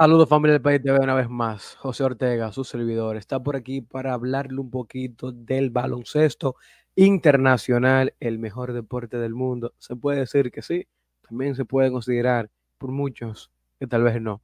Saludos familia del País TV una vez más. José Ortega, su servidor, está por aquí para hablarle un poquito del baloncesto internacional, el mejor deporte del mundo. Se puede decir que sí, también se puede considerar por muchos que tal vez no.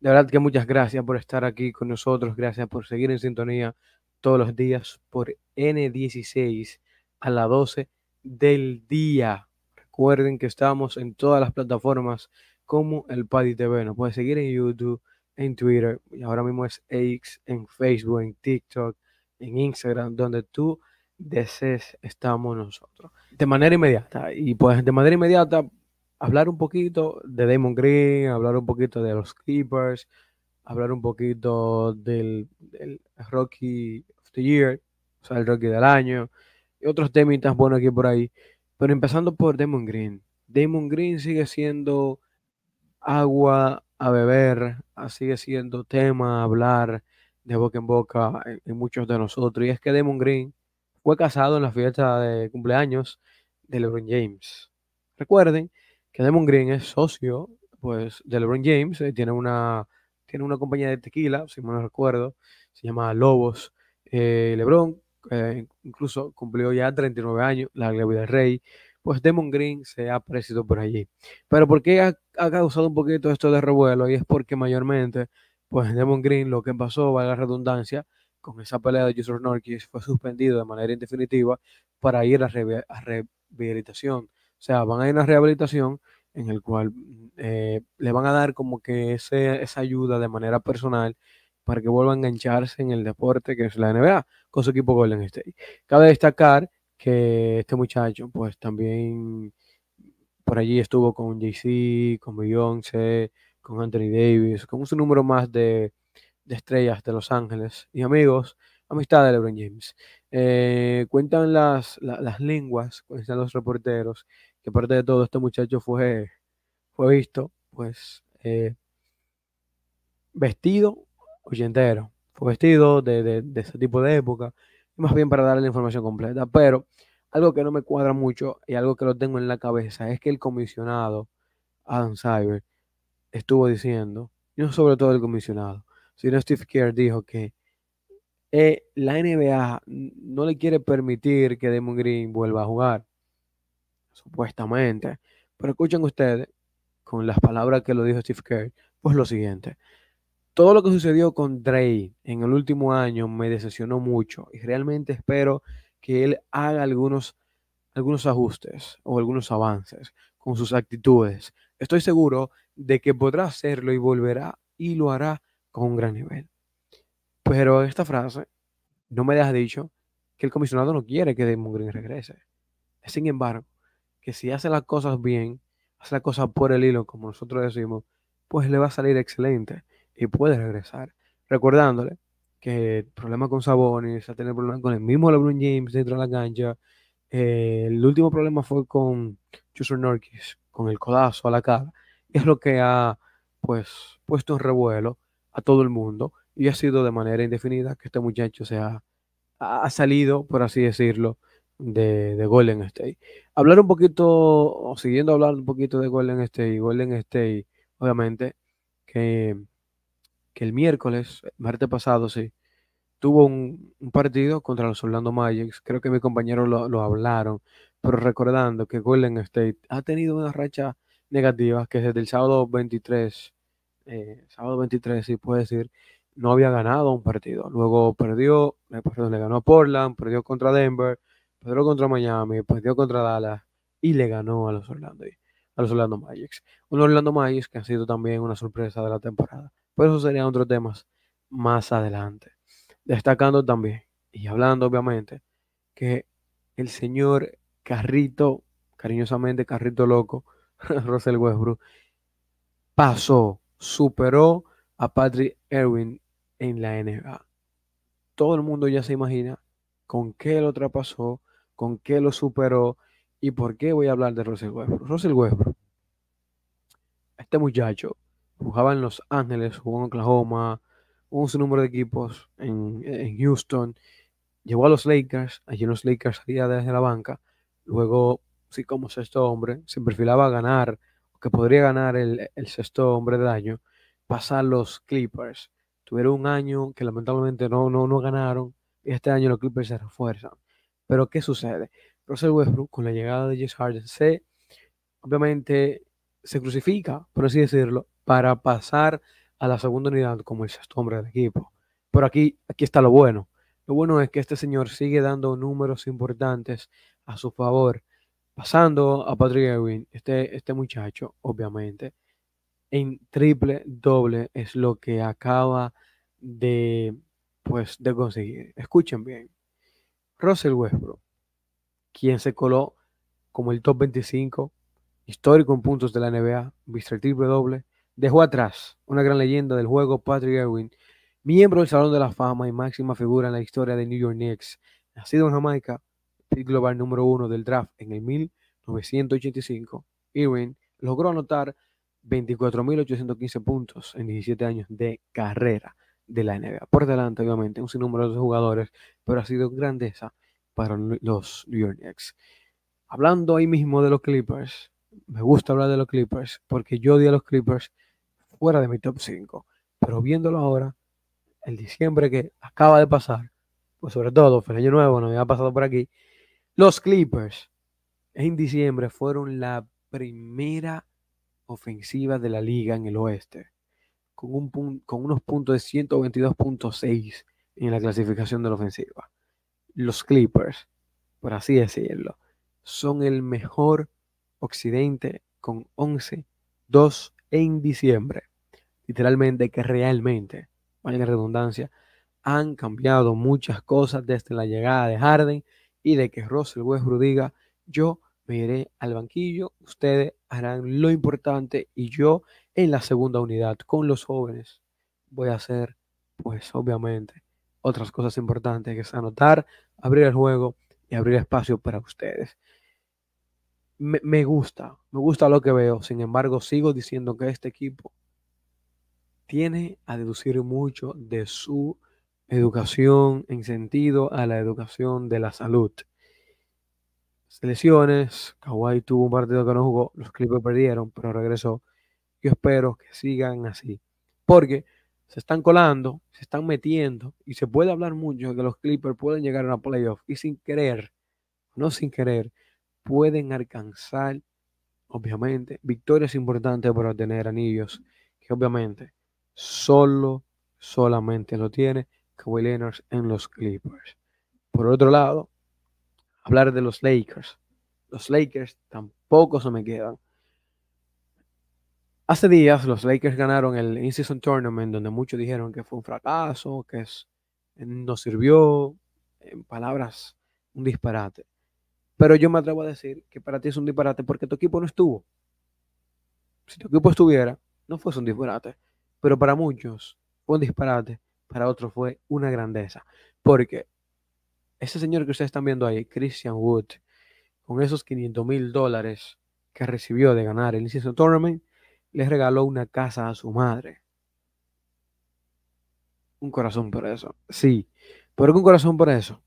De verdad que muchas gracias por estar aquí con nosotros, gracias por seguir en sintonía todos los días por N16 a las 12 del día. Recuerden que estamos en todas las plataformas como el Paddy TV. Nos puedes seguir en YouTube, en Twitter, y ahora mismo es X, en Facebook, en TikTok, en Instagram, donde tú desees estamos nosotros. De manera inmediata. Y pues de manera inmediata hablar un poquito de Damon Green, hablar un poquito de los Clippers, hablar un poquito del, Rocky of the Year, o sea, el Rocky del año, y otros temitas bueno, aquí por ahí. Pero empezando por Damon Green. Damon Green sigue siendo agua a beber, ah, sigue siendo tema hablar de boca en boca en, muchos de nosotros. Y es que Demon Green fue casado en la fiesta de cumpleaños de LeBron James. Recuerden que Demon Green es socio pues, de LeBron James, eh, tiene, una, tiene una compañía de tequila, si no recuerdo, se llama Lobos. Eh, LeBron eh, incluso cumplió ya 39 años, la gloria del rey, pues Demon Green se ha aparecido por allí. Pero ¿por qué ha, causado un poquito esto de revuelo? Y es porque mayormente, pues Demon Green lo que pasó, valga la redundancia, con esa pelea de Jusor Norquist fue suspendido de manera indefinitiva para ir a, rehabilitación. O sea, van a ir a rehabilitación en el cual eh, le van a dar como que esa ayuda de manera personal para que vuelva a engancharse en el deporte que es la NBA con su equipo Golden State. Cabe destacar que este muchacho pues también por allí estuvo con Jay-Z, con Beyoncé, con Anthony Davis, con un número más de, de, estrellas de Los Ángeles y amigos, amistad de LeBron James. Eh, cuentan las, lenguas, cuentan los reporteros, que aparte de todo este muchacho fue, fue visto pues eh, vestido entero, fue vestido de, de, de ese tipo de época, más bien para darle la información completa. Pero algo que no me cuadra mucho y algo que lo tengo en la cabeza es que el comisionado Adam Cyber estuvo diciendo, y no sobre todo el comisionado, sino Steve Kerr dijo que eh, la NBA no le quiere permitir que Demon Green vuelva a jugar, supuestamente. Pero escuchen ustedes, con las palabras que lo dijo Steve Kerr, pues lo siguiente todo lo que sucedió con Dre en el último año me decepcionó mucho y realmente espero que él haga algunos, algunos ajustes o algunos avances con sus actitudes. Estoy seguro de que podrá hacerlo y volverá y lo hará con un gran nivel. Pero esta frase no me deja dicho que el comisionado no quiere que Damon regrese. Sin embargo, que si hace las cosas bien, hace las cosas por el hilo, como nosotros decimos, pues le va a salir excelente y puede regresar. Recordándole que el problema con Sabonis, ha tener problemas con el mismo LeBron James dentro de la cancha. Eh, el último problema fue con Chuser Norris con el codazo a la cara. Es lo que ha pues puesto en revuelo a todo el mundo y ha sido de manera indefinida que este muchacho se ha, salido, por así decirlo, de, de, Golden State. Hablar un poquito, o siguiendo hablando un poquito de Golden State, Golden State, obviamente, que que el miércoles, eh, martes pasado, sí, tuvo un, partido contra los Orlando Magic. Creo que mis compañeros lo, hablaron, pero recordando que Golden State ha tenido una racha negativa que desde el sábado 23, eh, sábado 23, si sí, puede decir, no había ganado un partido. Luego perdió, eh, le ganó a Portland, perdió contra Denver, perdió contra Miami, perdió contra Dallas y le ganó a los Orlando a los Orlando Magic, Un Orlando Magic que ha sido también una sorpresa de la temporada. Por eso serían otros temas más adelante. Destacando también, y hablando obviamente, que el señor Carrito, cariñosamente Carrito Loco, Russell Westbrook, pasó, superó a Patrick Erwin en la NBA. Todo el mundo ya se imagina con qué lo traspasó, con qué lo superó, ¿Y por qué voy a hablar de Russell Westbrook? Russell Westbrook, este muchacho, jugaba en Los Ángeles, jugó en Oklahoma, jugó un número de equipos en, Houston, llegó a los Lakers, allí en los Lakers salía desde la banca, luego, sí, como sexto hombre, se perfilaba a ganar, que podría ganar el, sexto hombre del año, pasar los Clippers. Tuvieron un año que lamentablemente no, no, no ganaron, y este año los Clippers se refuerzan. Pero ¿qué sucede? Russell Westbrook, con la llegada de James Harden, se, obviamente, se crucifica, por así decirlo, para pasar a la segunda unidad como el sexto hombre del equipo. Pero aquí, aquí está lo bueno. Lo bueno es que este señor sigue dando números importantes a su favor. Pasando a Patrick Ewing, este, este muchacho, obviamente, en triple doble es lo que acaba de, pues, de conseguir. Escuchen bien. Russell Westbrook quien se coló como el top 25, histórico en puntos de la NBA, Mr. Triple Doble, dejó atrás una gran leyenda del juego, Patrick Irwin, miembro del Salón de la Fama y máxima figura en la historia de New York Knicks. Nacido en Jamaica, pick global número uno del draft en el 1985, Irwin logró anotar 24.815 puntos en 17 años de carrera de la NBA. Por delante, obviamente, un sinnúmero de jugadores, pero ha sido grandeza para los New York Hablando ahí mismo de los Clippers, me gusta hablar de los Clippers porque yo di a los Clippers fuera de mi top 5, pero viéndolo ahora, el diciembre que acaba de pasar, pues sobre todo fue el año nuevo, no había pasado por aquí, los Clippers en diciembre fueron la primera ofensiva de la liga en el oeste, con, con unos puntos de 122.6 en la clasificación de la ofensiva los Clippers, por así decirlo, son el mejor occidente con 11, 2 en diciembre. Literalmente que realmente, vaya la redundancia, han cambiado muchas cosas desde la llegada de Harden y de que Russell Westbrook diga, yo me iré al banquillo, ustedes harán lo importante y yo en la segunda unidad con los jóvenes voy a hacer, pues obviamente, otras cosas importantes que es anotar, abrir el juego y abrir espacio para ustedes. Me, gusta, me gusta lo que veo. Sin embargo, sigo diciendo que este equipo tiene a deducir mucho de su educación en sentido a la educación de la salud. Selecciones, Kawhi tuvo un partido que no jugó, los clips perdieron, pero regresó. Yo espero que sigan así, porque se están colando, se están metiendo y se puede hablar mucho de que los Clippers pueden llegar a una playoff y sin querer, no sin querer, pueden alcanzar, obviamente, victorias importantes para obtener anillos, que obviamente solo, solamente lo tiene Kawhi Leonard en los Clippers. Por otro lado, hablar de los Lakers. Los Lakers tampoco se me quedan Hace días los Lakers ganaron el In-Season Tournament, donde muchos dijeron que fue un fracaso, que eh, no sirvió, en palabras, un disparate. Pero yo me atrevo a decir que para ti es un disparate porque tu equipo no estuvo. Si tu equipo estuviera, no fuese un disparate. Pero para muchos fue un disparate, para otros fue una grandeza. Porque ese señor que ustedes están viendo ahí, Christian Wood, con esos 500 mil dólares que recibió de ganar el In-Season Tournament, le regaló una casa a su madre. Un corazón por eso. Sí, pero un corazón por eso.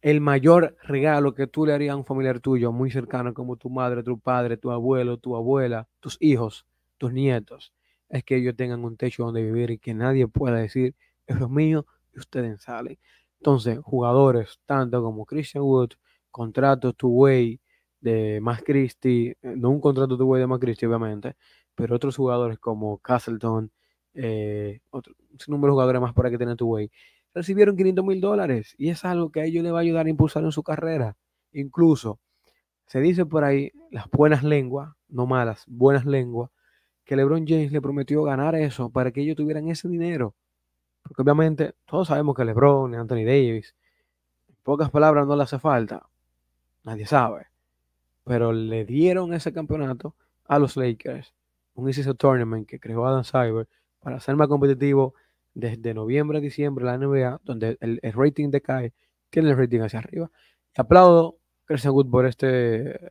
El mayor regalo que tú le harías a un familiar tuyo, muy cercano como tu madre, tu padre, tu abuelo, tu abuela, tus hijos, tus nietos, es que ellos tengan un techo donde vivir y que nadie pueda decir, eso lo mío y ustedes salen. Entonces, jugadores tanto como Christian Wood, contratos tu way, de Max Christie, eh, no un contrato tuve de más Christie, obviamente, pero otros jugadores como Castleton, eh, un número de jugadores más para que tener tu way, recibieron 500 mil dólares y es algo que a ellos les va a ayudar a impulsar en su carrera. Incluso se dice por ahí las buenas lenguas, no malas, buenas lenguas, que LeBron James le prometió ganar eso para que ellos tuvieran ese dinero. Porque obviamente todos sabemos que LeBron, Anthony Davis, en pocas palabras no le hace falta. Nadie sabe pero le dieron ese campeonato a los Lakers, un ese Tournament que creó Adam Cyber para ser más competitivo desde noviembre a diciembre la NBA, donde el, rating rating decae, tiene el rating hacia arriba. Y aplaudo Christian Wood por este,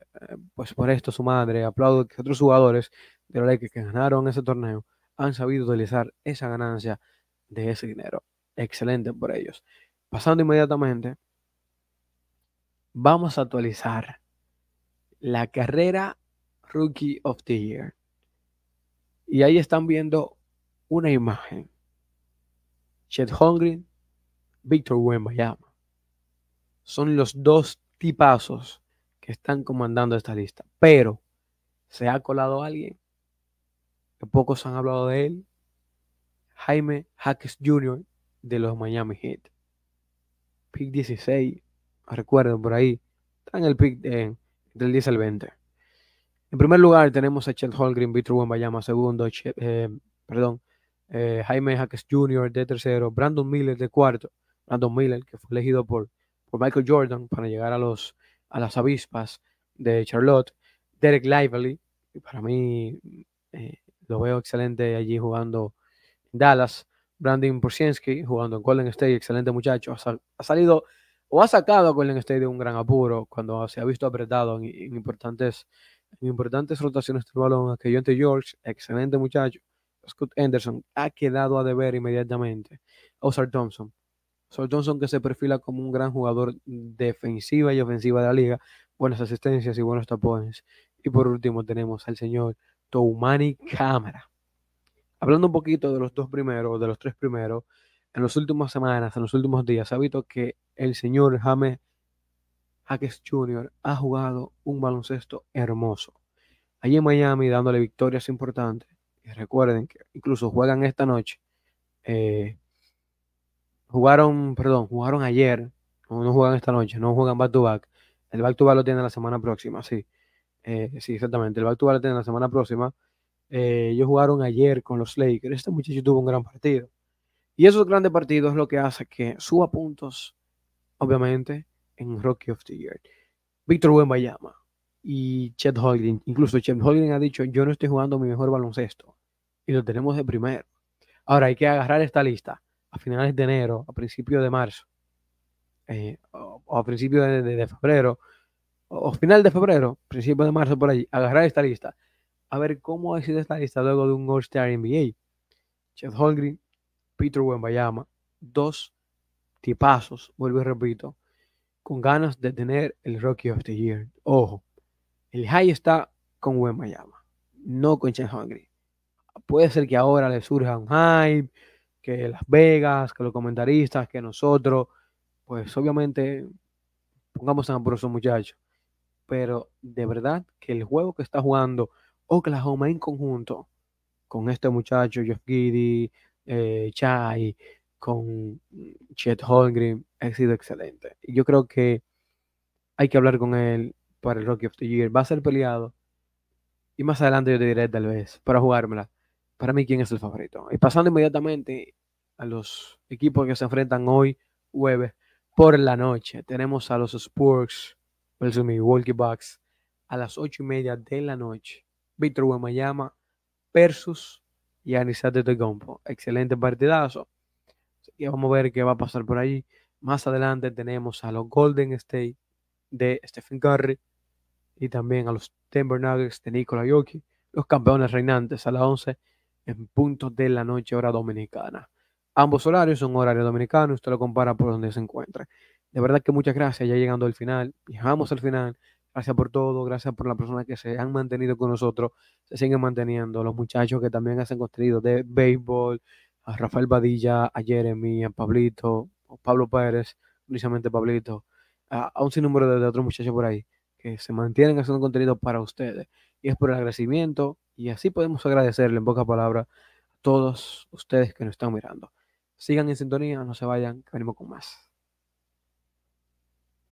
pues por esto su madre, aplaudo que otros jugadores de los Lakers que ganaron ese torneo han sabido utilizar esa ganancia de ese dinero. Excelente por ellos. Pasando inmediatamente, vamos a actualizar la carrera Rookie of the Year. Y ahí están viendo una imagen. Chet Hungry. Victor Wembanyama. Son los dos tipazos que están comandando esta lista. Pero se ha colado alguien que pocos han hablado de él. Jaime Hackes Jr. de los Miami Heat. Pick 16, recuerden por ahí. Está en el pick, eh, del 10 al 20. En primer lugar tenemos a Chet Vitru en Bayama. segundo, eh, perdón, eh, Jaime Hackes Jr. de tercero, Brandon Miller de cuarto, Brandon Miller que fue elegido por, por Michael Jordan para llegar a, los, a las avispas de Charlotte, Derek Lively, que para mí eh, lo veo excelente allí jugando en Dallas, Brandon Porcienski jugando en Golden State, excelente muchacho, ha salido o ha sacado a Golden State de un gran apuro cuando se ha visto apretado en, importantes, importantes rotaciones del balón. Que yo George, excelente muchacho, Scott Anderson, ha quedado a deber inmediatamente. Oscar Thompson. Ozar Thompson que se perfila como un gran jugador defensiva y ofensiva de la liga. Buenas asistencias y buenos tapones. Y por último tenemos al señor Toumani Cámara. Hablando un poquito de los dos primeros, de los tres primeros, en las últimas semanas, en los últimos días, ha visto que el señor James Hackett Jr. ha jugado un baloncesto hermoso. Allí en Miami dándole victorias importantes. Y recuerden que incluso juegan esta noche. Eh, jugaron, perdón, jugaron ayer. No, juegan esta noche, no juegan back to back. El back to back lo tiene la semana próxima, sí. Eh, sí, exactamente. El back to back lo tiene la semana próxima. Eh, ellos jugaron ayer con los Lakers. Este muchacho tuvo un gran partido. Y esos grandes partidos es lo que hace que suba puntos, obviamente, en Rocky of the Year. Víctor Wembayama y Chet Holding. Incluso Chet Holding ha dicho, yo no estoy jugando mi mejor baloncesto. Y lo tenemos de primero. Ahora hay que agarrar esta lista a finales de enero, a principios de marzo, eh, o, a principios de, febrero, o, final de febrero, principios de marzo, por allí, agarrar esta lista. A ver cómo ha sido esta lista luego de un All-Star NBA. Chet Holmgren Peter Wembayama, dos tipazos, vuelvo y repito, con ganas de tener el Rocky of the Year. Ojo, el high está con Wembayama, no con Chen Hungry. Puede ser que ahora le surja un hype, que Las Vegas, que los comentaristas, que nosotros, pues obviamente pongamos en a esos muchachos. Pero de verdad que el juego que está jugando Oklahoma en conjunto con este muchacho, Josh Giddy, eh, Chai, con Chet Holmgren, ha sido excelente. Yo creo que hay que hablar con él para el Rocky of the Year. Va a ser peleado. Y más adelante yo te diré tal vez, para jugármela, para mí quién es el favorito. Y pasando inmediatamente a los equipos que se enfrentan hoy, jueves, por la noche. Tenemos a los Spurs versus Milwaukee Bucks a las ocho y media de la noche. Víctor Guamayama versus y de este Compo. Excelente partidazo. Y vamos a ver qué va a pasar por ahí. Más adelante tenemos a los Golden State de Stephen Curry y también a los Timber Nuggets de Nikola Jokic, los campeones reinantes a las 11 en punto de la noche hora dominicana. Ambos horarios son horarios dominicanos. usted lo compara por donde se encuentre. De verdad que muchas gracias, ya llegando al final, viajamos al final. Gracias por todo, gracias por las personas que se han mantenido con nosotros, se siguen manteniendo, los muchachos que también hacen contenido de béisbol, a Rafael Badilla, a Jeremy, a Pablito, a Pablo Pérez, precisamente Pablito, a, un sinnúmero de, de otros muchachos por ahí que se mantienen haciendo contenido para ustedes. Y es por el agradecimiento y así podemos agradecerle en pocas palabra a todos ustedes que nos están mirando. Sigan en sintonía, no se vayan, que venimos con más.